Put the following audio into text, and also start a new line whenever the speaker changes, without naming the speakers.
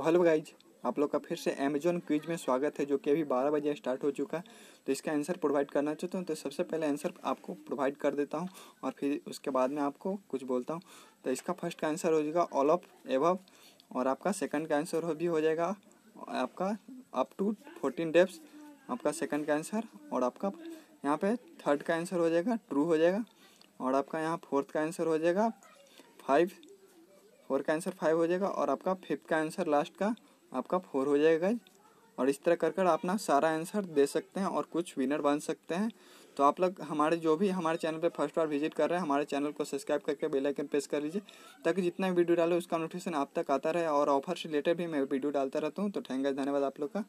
तो hello guys आप लोग का फिर से अमेजोन क्विज में स्वागत है जो कि अभी बारह बजे स्टार्ट हो चुका है तो इसका आंसर प्रोवाइड करना चाहता हूँ तो सबसे पहले आंसर आपको प्रोवाइड कर देता हूँ और फिर उसके बाद में आपको कुछ बोलता हूँ तो इसका फर्स्ट का आंसर हो जाएगा ऑल ऑफ एवव और आपका सेकंड का आंसर हो भी हो जाएगा आपका अप टू फोर्टीन डेप्स आपका सेकेंड का आंसर और आपका यहाँ पर थर्ड का आंसर हो जाएगा ट्रू हो जाएगा और आपका यहाँ फोर्थ का आंसर हो जाएगा फाइव फोर का आंसर फाइव हो जाएगा और आपका फिफ्थ का आंसर लास्ट का आपका फोर हो जाएगा और इस तरह कर कर अपना सारा आंसर दे सकते हैं और कुछ विनर बन सकते हैं तो आप लोग हमारे जो भी हमारे चैनल पे फर्स्ट बार विजिट कर रहे हैं हमारे चैनल को सब्सक्राइब करके बेल आइकन प्रेस कर लीजिए ताकि जितना भी वीडियो डालो उसका नोटिफिकेशन आप तक आता रहे और ऑफर से रिलेटेड भी मैं वीडियो डालता रहता हूँ तो थैंक धन्यवाद आप लोग का